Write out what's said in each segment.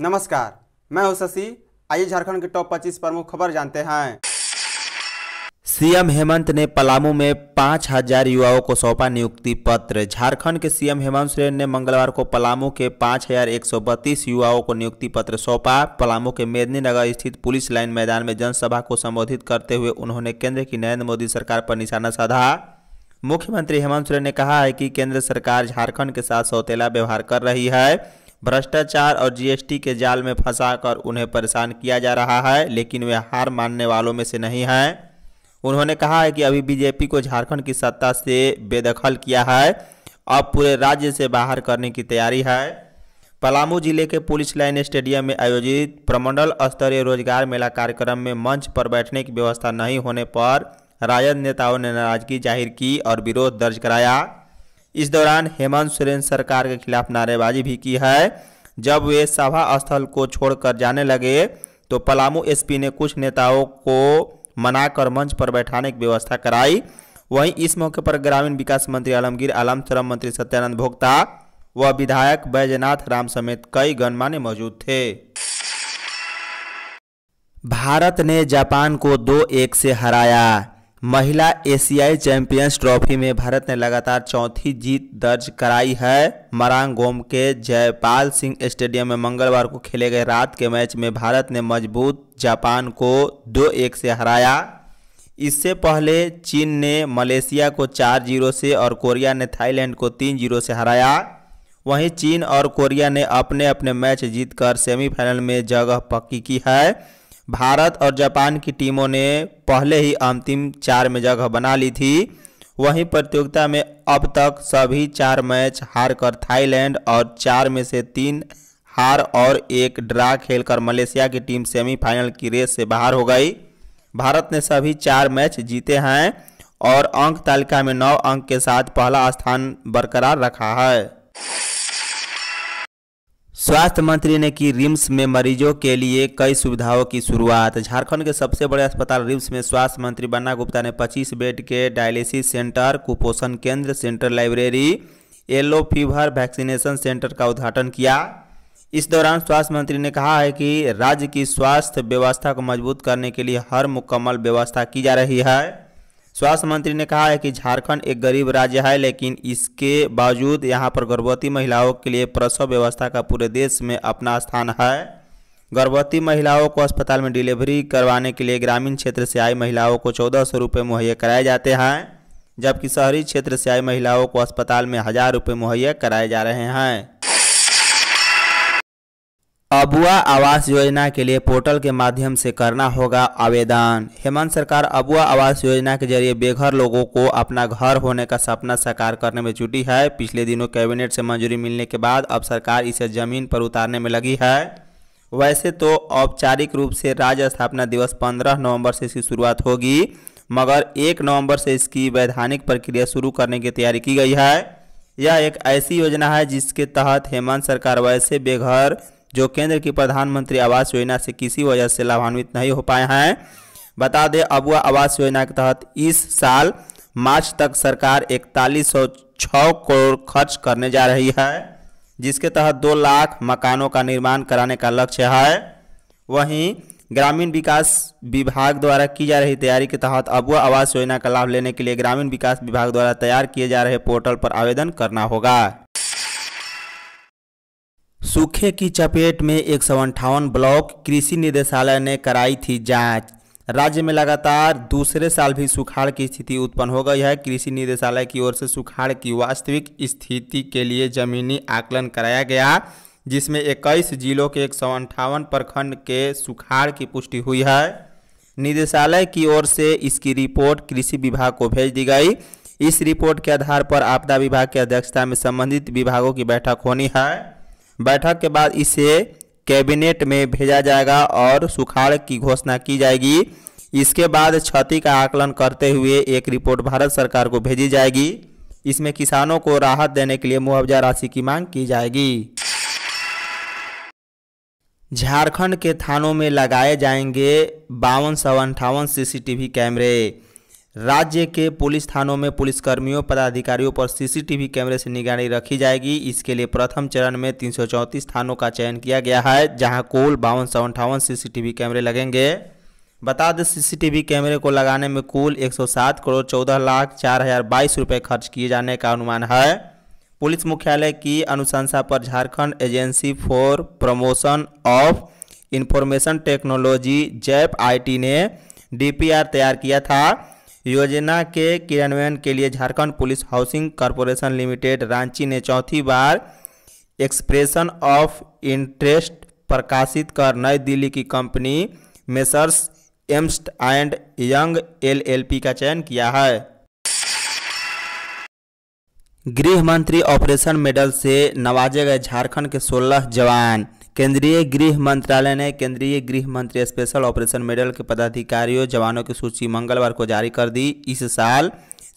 नमस्कार मैं हूं शशि आइए झारखंड के टॉप 25 प्रमुख खबर जानते हैं सीएम हेमंत ने पलामू में पाँच हजार युवाओं को सौंपा नियुक्ति पत्र झारखंड के सीएम हेमंत सोरेन ने मंगलवार को पलामू के पाँच हजार एक सौ बत्तीस युवाओं को नियुक्ति पत्र सौंपा पलामू के मेदिनीनगर स्थित पुलिस लाइन मैदान में जनसभा को संबोधित करते हुए उन्होंने केंद्र की नरेंद्र मोदी सरकार पर निशाना साधा मुख्यमंत्री हेमंत सोरेन ने कहा है कि केंद्र सरकार झारखंड के साथ सौतेला व्यवहार कर रही है भ्रष्टाचार और जीएसटी के जाल में फंसाकर उन्हें परेशान किया जा रहा है लेकिन वे हार मानने वालों में से नहीं हैं उन्होंने कहा है कि अभी बीजेपी को झारखंड की सत्ता से बेदखल किया है अब पूरे राज्य से बाहर करने की तैयारी है पलामू जिले के पुलिस लाइन स्टेडियम में आयोजित प्रमंडल स्तरीय रोजगार मेला कार्यक्रम में मंच पर बैठने की व्यवस्था नहीं होने पर राजद नेताओं ने नाराजगी जाहिर की और विरोध दर्ज कराया इस दौरान हेमंत सोरेन सरकार के खिलाफ नारेबाजी भी की है जब वे सभा स्थल को छोड़कर जाने लगे तो पलामू एसपी ने कुछ नेताओं को मनाकर मंच पर बैठाने की व्यवस्था कराई वहीं इस मौके पर ग्रामीण विकास मंत्री आलमगीर आलम श्रम मंत्री सत्यानंद भोक्ता व विधायक बैजनाथ राम समेत कई गणमान्य मौजूद थे भारत ने जापान को दो एक से हराया महिला एशियाई चैंपियंस ट्रॉफी में भारत ने लगातार चौथी जीत दर्ज कराई है मरांगोम के जयपाल सिंह स्टेडियम में मंगलवार को खेले गए रात के मैच में भारत ने मजबूत जापान को दो एक से हराया इससे पहले चीन ने मलेशिया को चार जीरो से और कोरिया ने थाईलैंड को तीन जीरो से हराया वहीं चीन और कोरिया ने अपने अपने मैच जीतकर सेमीफाइनल में जगह पक्की की है भारत और जापान की टीमों ने पहले ही अंतिम चार में जगह बना ली थी वहीं प्रतियोगिता में अब तक सभी चार मैच हार कर थाईलैंड और चार में से तीन हार और एक ड्रा खेलकर मलेशिया की टीम सेमीफाइनल की रेस से बाहर हो गई भारत ने सभी चार मैच जीते हैं और अंक तालिका में नौ अंक के साथ पहला स्थान बरकरार रखा है स्वास्थ्य मंत्री ने की रिम्स में मरीजों के लिए कई सुविधाओं की शुरुआत झारखंड के सबसे बड़े अस्पताल रिम्स में स्वास्थ्य मंत्री बन्ना गुप्ता ने 25 बेड के डायलिसिस सेंटर कुपोषण केंद्र centre library yellow fever vaccination centre का उद्घाटन किया इस दौरान स्वास्थ्य मंत्री ने कहा है कि राज्य की स्वास्थ्य व्यवस्था को मजबूत करने के लिए हर मुकम्मल व्यवस्था की जा रही है स्वास्थ्य मंत्री ने कहा है कि झारखंड एक गरीब राज्य है लेकिन इसके बावजूद यहाँ पर गर्भवती महिलाओं के लिए प्रसव व्यवस्था का पूरे देश में अपना स्थान है गर्भवती महिलाओं को अस्पताल में डिलीवरी करवाने के लिए ग्रामीण क्षेत्र से आई महिलाओं को चौदह सौ रुपये मुहैया कराए जाते हैं जबकि शहरी क्षेत्र से आई महिलाओं को अस्पताल में हज़ार रुपये मुहैया कराए जा रहे हैं अबुआ आवास योजना के लिए पोर्टल के माध्यम से करना होगा आवेदन हेमंत सरकार अबुआ आवास योजना के जरिए बेघर लोगों को अपना घर होने का सपना साकार करने में जुटी है पिछले दिनों कैबिनेट से मंजूरी मिलने के बाद अब सरकार इसे जमीन पर उतारने में लगी है वैसे तो औपचारिक रूप से राज्य स्थापना दिवस पंद्रह नवम्बर से इसकी शुरुआत होगी मगर एक नवम्बर से इसकी वैधानिक प्रक्रिया शुरू करने की तैयारी की गई है यह एक ऐसी योजना है जिसके तहत हेमंत सरकार वैसे बेघर जो केंद्र की प्रधानमंत्री आवास योजना से किसी वजह से लाभान्वित नहीं हो पाए हैं बता दें अबुआ आवास योजना के तहत इस साल मार्च तक सरकार इकतालीस करोड़ खर्च करने जा रही है जिसके तहत दो लाख मकानों का निर्माण कराने का लक्ष्य है वहीं ग्रामीण विकास विभाग द्वारा की जा रही तैयारी के तहत अबुआ आवास योजना का लाभ लेने के लिए ग्रामीण विकास विभाग द्वारा तैयार किए जा रहे पोर्टल पर आवेदन करना होगा सूखे की चपेट में एक ब्लॉक कृषि निदेशालय ने कराई थी जांच राज्य में लगातार दूसरे साल भी सुखाड़ की स्थिति उत्पन्न हो गई है कृषि निदेशालय की ओर से सुखाड़ की वास्तविक स्थिति के लिए जमीनी आकलन कराया गया जिसमें 21 जिलों के एक प्रखंड के सुखाड़ की पुष्टि हुई है निदेशालय की ओर से इसकी रिपोर्ट कृषि विभाग को भेज दी गई इस रिपोर्ट के आधार पर आपदा विभाग की अध्यक्षता में संबंधित विभागों की बैठक होनी है बैठक के बाद इसे कैबिनेट में भेजा जाएगा और सुखाड़ की घोषणा की जाएगी इसके बाद क्षति का आकलन करते हुए एक रिपोर्ट भारत सरकार को भेजी जाएगी इसमें किसानों को राहत देने के लिए मुआवजा राशि की मांग की जाएगी झारखंड के थानों में लगाए जाएंगे बावन सौ अंठावन सीसीटीवी कैमरे राज्य के पुलिस थानों में पुलिसकर्मियों पदाधिकारियों पर सीसीटीवी कैमरे से निगरानी रखी जाएगी इसके लिए प्रथम चरण में तीन थानों का चयन किया गया है जहां कुल बावन सौ अंठावन सीसीटीवी कैमरे लगेंगे बता दें सीसीटीवी कैमरे को लगाने में कुल 107 करोड़ चौदह लाख चार हज़ार बाईस रुपये खर्च किए जाने का अनुमान है पुलिस मुख्यालय की अनुशंसा पर Jharkhand agency for promotion of information technology JAP I ने डी तैयार किया था योजना के क्रियान्वयन के लिए Jharkhand police housing corporation limited Ranchi ने चौथी बार एक्सप्रेशन ऑफ इंटरेस्ट प्रकाशित कर नई दिल्ली की company messrs Ernst and Young LLP का चयन किया है गृह मंत्री ऑपरेशन मेडल से नवाजे गए झारखंड के 16 जवान केंद्रीय गृह मंत्रालय ने केंद्रीय गृह मंत्री स्पेशल ऑपरेशन मेडल के पदाधिकारियों जवानों की सूची मंगलवार को जारी कर दी इस साल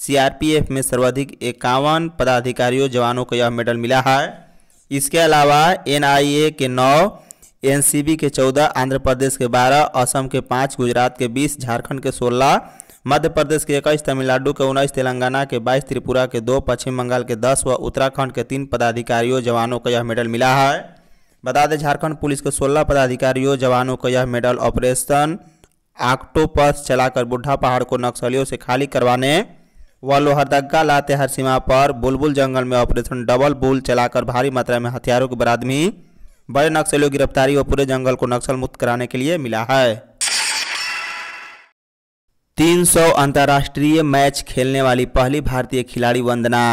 सीआरपीएफ में सर्वाधिक इक्यावन पदाधिकारियों जवानों को यह मेडल मिला है इसके अलावा एनआईए के नौ एनसीबी के चौदह आंध्र प्रदेश के बारह असम के पाँच गुजरात के बीस झारखंड के सोलह मध्य प्रदेश के इक्कीस तमिलनाडु के उन्नीस तेलंगाना के बाईस त्रिपुरा के दो पश्चिम बंगाल के दस व उत्तराखंड के तीन पदाधिकारियों जवानों को यह मेडल मिला है बता दें झारखंड पुलिस के 16 पदाधिकारियों जवानों को यह मेडल ऑपरेशन आक्टोपस चलाकर बुढ़ा पहाड़ को नक्सलियों से खाली करवाने व लोहरदगा लातेहार सीमा पर बुलबुल जंगल में ऑपरेशन डबल बुल चलाकर भारी मात्रा में हथियारों की बरादमी बड़े नक्सलियों की गिरफ्तारी व पूरे जंगल को नक्सल मुक्त कराने के लिए मिला है 300 अंतर्राष्ट्रीय मैच खेलने वाली पहली भारतीय खिलाड़ी वंदना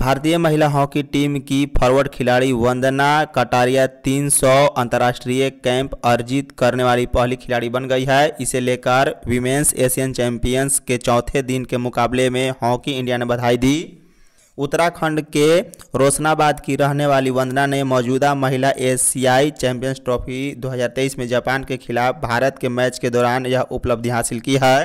भारतीय महिला हॉकी टीम की फॉरवर्ड खिलाड़ी वंदना कटारिया 300 अंतर्राष्ट्रीय कैंप अर्जित करने वाली पहली खिलाड़ी बन गई है इसे लेकर वीमेंस एशियन चैंपियंस के चौथे दिन के मुकाबले में हॉकी इंडिया ने बधाई दी उत्तराखंड के रोशनाबाद की रहने वाली वंदना ने मौजूदा महिला एशियाई चैंपियंस ट्रॉफी 2023 में जापान के खिलाफ भारत के मैच के दौरान यह उपलब्धि हासिल की है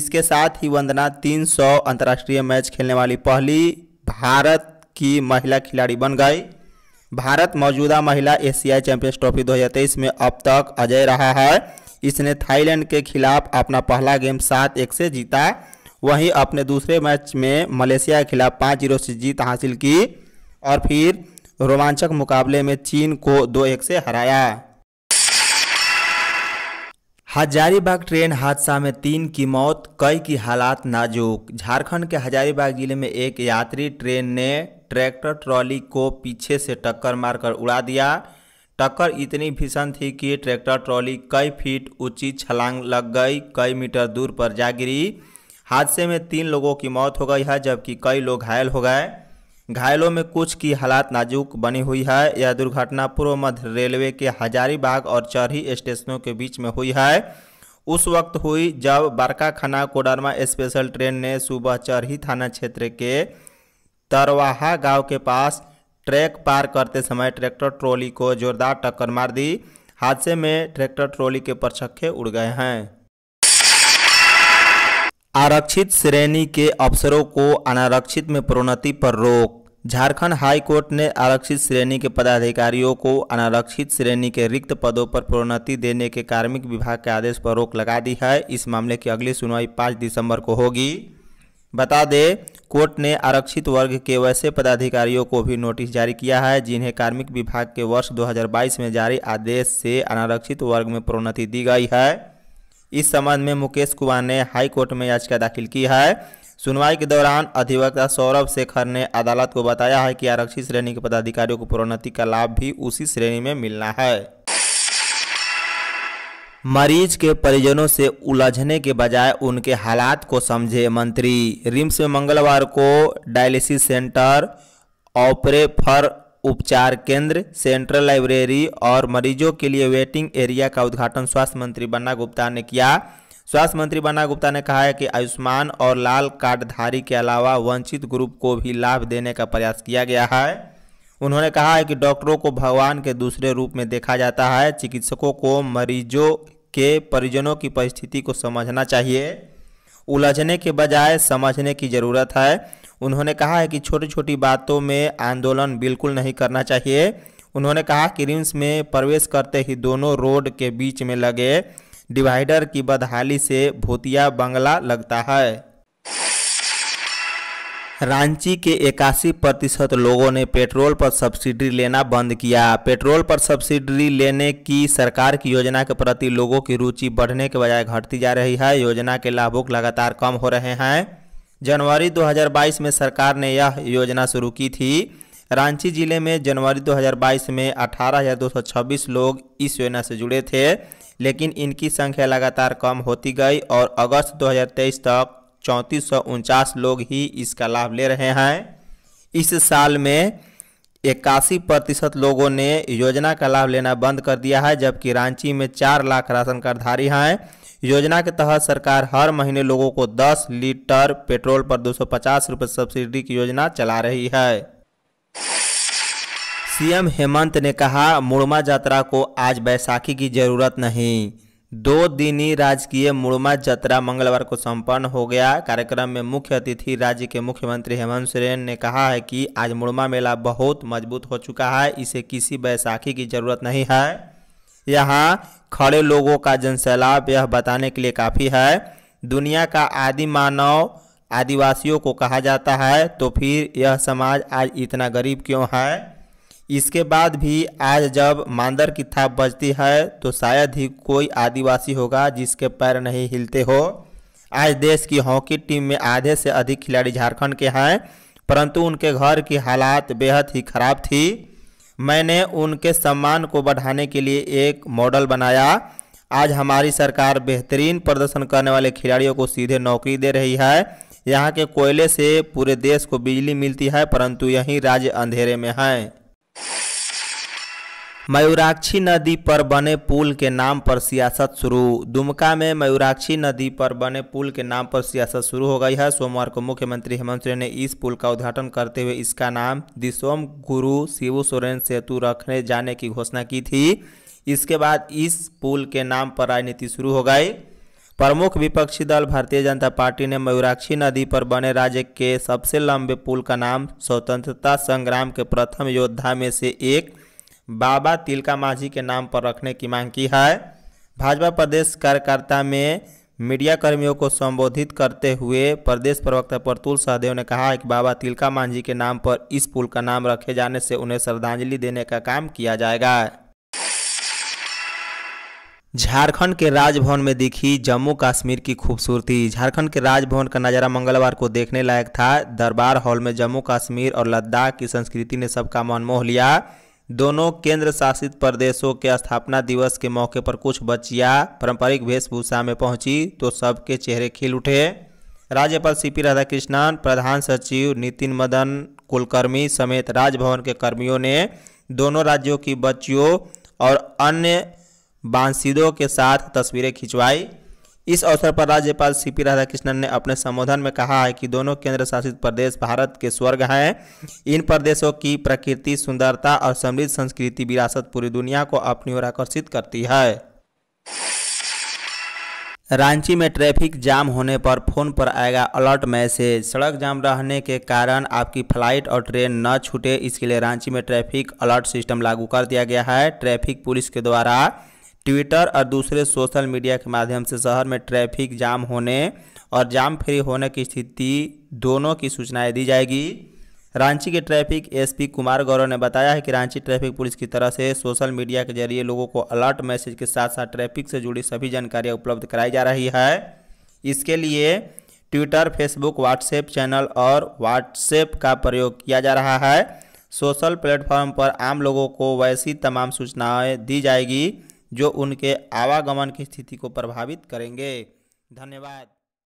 इसके साथ ही वंदना 300 अंतर्राष्ट्रीय मैच खेलने वाली पहली भारत की महिला खिलाड़ी बन गई भारत मौजूदा महिला एशियाई चैंपियंस ट्रॉफी 2023 में अब तक अजय रहा है इसने थाईलैंड के खिलाफ अपना पहला गेम सात एक से जीता वहीं अपने दूसरे मैच में मलेशिया के खिलाफ पाँच जीरो से जीत हासिल की और फिर रोमांचक मुकाबले में चीन को दो एक से हराया हजारीबाग ट्रेन हादसा में तीन की मौत कई की हालात नाजुक झारखंड के हजारीबाग जिले में एक यात्री ट्रेन ने ट्रैक्टर ट्रॉली को पीछे से टक्कर मारकर उड़ा दिया टक्कर इतनी भीषण थी कि ट्रैक्टर ट्रॉली कई फीट ऊंची छलांग लग गई कई मीटर दूर पर जा गिरी हादसे में तीन लोगों की मौत हो गई है जबकि कई लोग घायल हो गए घायलों में कुछ की हालात नाजुक बनी हुई है यह दुर्घटना पूर्व मध्य रेलवे के हजारीबाग और चरही स्टेशनों के बीच में हुई है उस वक्त हुई जब बारका खाना कोडरमा स्पेशल ट्रेन ने सुबह चरही थाना क्षेत्र के तरवाहा गांव के पास ट्रैक पार करते समय ट्रैक्टर ट्रॉली को जोरदार टक्कर मार दी हादसे में ट्रैक्टर ट्रॉली के परछक्के उड़ गए हैं आरक्षित श्रेणी के अफसरों को अनारक्षित में प्रोन्नति पर रोक झारखंड हाई कोर्ट ने आरक्षित श्रेणी के पदाधिकारियों को अनारक्षित श्रेणी के रिक्त पदों पर प्रोन्नति देने के कार्मिक विभाग के आदेश पर रोक लगा दी है इस मामले की अगली सुनवाई 5 दिसंबर को होगी बता दें कोर्ट ने आरक्षित वर्ग के वैसे पदाधिकारियों को भी नोटिस जारी किया है जिन्हें कार्मिक विभाग के वर्ष 2022 में जारी आदेश से अनारक्षित वर्ग में प्रोन्नति दी गई है इस संबंध में मुकेश कुमार ने हाई कोर्ट में याचिका दाखिल की है सुनवाई के दौरान अधिवक्ता सौरभ शेखर ने अदालत को बताया है कि आरक्षित श्रेणी के पदाधिकारियों को प्रोन्नति का लाभ भी उसी श्रेणी में मिलना है मरीज के परिजनों से उलझने के बजाय उनके हालात को समझे मंत्री रिम्स में मंगलवार को डायलिसिस सेंटर ऑपरे फर उपचार केंद्र सेंट्रल लाइब्रेरी और मरीजों के लिए वेटिंग एरिया का उद्घाटन स्वास्थ्य मंत्री बन्ना गुप्ता ने किया स्वास्थ्य मंत्री बन्ना गुप्ता ने कहा है कि आयुष्मान और लाल कार्डधारी के अलावा वंचित ग्रुप को भी लाभ देने का प्रयास किया गया है उन्होंने कहा है कि डॉक्टरों को भगवान के दूसरे रूप में देखा जाता है चिकित्सकों को मरीजों के परिजनों की परिस्थिति को समझना चाहिए उलझने के बजाय समझने की ज़रूरत है उन्होंने कहा है कि छोटी छोटी बातों में आंदोलन बिल्कुल नहीं करना चाहिए उन्होंने कहा कि रिम्स में प्रवेश करते ही दोनों रोड के बीच में लगे डिवाइडर की बदहाली से भूतिया बंगला लगता है रांची के इक्यासी प्रतिशत लोगों ने पेट्रोल पर सब्सिडी लेना बंद किया पेट्रोल पर सब्सिडी लेने की सरकार की योजना के प्रति लोगों की रुचि बढ़ने के बजाय घटती जा रही है योजना के लाभुक लगातार कम हो रहे हैं जनवरी 2022 में सरकार ने यह योजना शुरू की थी रांची जिले में जनवरी 2022 में 18,226 लोग इस योजना से जुड़े थे लेकिन इनकी संख्या लगातार कम होती गई और अगस्त 2023 तक चौंतीस लोग ही इसका लाभ ले रहे हैं इस साल में इक्यासी प्रतिशत लोगों ने योजना का लाभ लेना बंद कर दिया है जबकि रांची में चार लाख राशन कार्डधारी हैं योजना के तहत सरकार हर महीने लोगों को 10 लीटर पेट्रोल पर 250 रुपए सब्सिडी की योजना चला रही है सीएम हेमंत ने कहा मुड़मा यात्रा को आज बैसाखी की जरूरत नहीं दो दिनी राजकीय मुड़मा यात्रा मंगलवार को संपन्न हो गया कार्यक्रम में मुख्य अतिथि राज्य के मुख्यमंत्री हेमंत सोरेन ने कहा है कि आज मुड़मा मेला बहुत मजबूत हो चुका है इसे किसी बैसाखी की जरूरत नहीं है यहाँ खड़े लोगों का जनसैलाब यह बताने के लिए काफ़ी है दुनिया का आदि मानव आदिवासियों को कहा जाता है तो फिर यह समाज आज इतना गरीब क्यों है इसके बाद भी आज जब मांदर की थाप बजती है तो शायद ही कोई आदिवासी होगा जिसके पैर नहीं हिलते हो आज देश की हॉकी टीम में आधे से अधिक खिलाड़ी झारखंड के हैं परंतु उनके घर की हालात बेहद ही खराब थी मैंने उनके सम्मान को बढ़ाने के लिए एक मॉडल बनाया आज हमारी सरकार बेहतरीन प्रदर्शन करने वाले खिलाड़ियों को सीधे नौकरी दे रही है यहाँ के कोयले से पूरे देश को बिजली मिलती है परंतु यही राज्य अंधेरे में हैं मयूराक्षी नदी पर बने पुल के नाम पर सियासत शुरू दुमका में मयूराक्षी नदी पर बने पुल के नाम पर सियासत शुरू हो गई है सोमवार को मुख्यमंत्री हेमंत सोरेन ने इस पुल का उद्घाटन करते हुए इसका नाम दिसोम गुरु शिव सोरेन सेतु रखने जाने की घोषणा की थी इसके बाद इस पुल के नाम पर राजनीति शुरू हो गई प्रमुख विपक्षी दल भारतीय जनता पार्टी ने मयूराक्षी नदी पर बने राज्य के सबसे लंबे पुल का नाम स्वतंत्रता संग्राम के प्रथम योद्धा में से एक बाबा तिलका माझी के नाम पर रखने की मांग की है भाजपा प्रदेश कार्यकर्ता में मीडिया कर्मियों को संबोधित करते हुए प्रदेश प्रवक्ता परतुल सहदेव ने कहा कि बाबा तिलका मांझी के नाम पर इस पुल का नाम रखे जाने से उन्हें श्रद्धांजलि देने का काम किया जाएगा झारखंड के राजभवन में दिखी जम्मू कश्मीर की खूबसूरती झारखंड के राजभवन का नज़ारा मंगलवार को देखने लायक था दरबार हॉल में जम्मू कश्मीर और लद्दाख की संस्कृति ने सबका मन मोह लिया दोनों केंद्र शासित प्रदेशों के स्थापना दिवस के मौके पर कुछ बच्चियां पारंपरिक वेशभूषा में पहुंची तो सबके चेहरे खिल उठे राज्यपाल सी पी राधाकृष्णन प्रधान सचिव नितिन मदन कुलकर्मी समेत राजभवन के कर्मियों ने दोनों राज्यों की बच्चियों और अन्य बांसिदों के साथ तस्वीरें खिंचवाई इस अवसर पर राज्यपाल सी पी राधाकृष्णन ने अपने संबोधन में कहा है कि दोनों केंद्र शासित प्रदेश भारत के स्वर्ग हैं इन प्रदेशों की प्रकृति सुंदरता और समृद्ध संस्कृति विरासत पूरी दुनिया को अपनी ओर आकर्षित करती है रांची में ट्रैफिक जाम होने पर फ़ोन पर आएगा अलर्ट मैसेज सड़क जाम रहने के कारण आपकी फ्लाइट और ट्रेन न छूटे इसके लिए रांची में ट्रैफिक अलर्ट सिस्टम लागू कर दिया गया है ट्रैफिक पुलिस के द्वारा ट्विटर और दूसरे सोशल मीडिया के माध्यम से शहर में ट्रैफिक जाम होने और जाम फ्री होने की स्थिति दोनों की सूचनाएं दी जाएगी रांची के ट्रैफिक एसपी कुमार गौरव ने बताया है कि रांची ट्रैफिक पुलिस की तरह से सोशल मीडिया के जरिए लोगों को अलर्ट मैसेज के साथ साथ ट्रैफिक से जुड़ी सभी जानकारियां उपलब्ध कराई जा रही है इसके लिए ट्विटर फेसबुक व्हाट्सएप चैनल और व्हाट्सएप का प्रयोग किया जा रहा है सोशल प्लेटफॉर्म पर आम लोगों को वैसी तमाम सूचनाएँ दी जाएगी जो उनके आवागमन की स्थिति को प्रभावित करेंगे धन्यवाद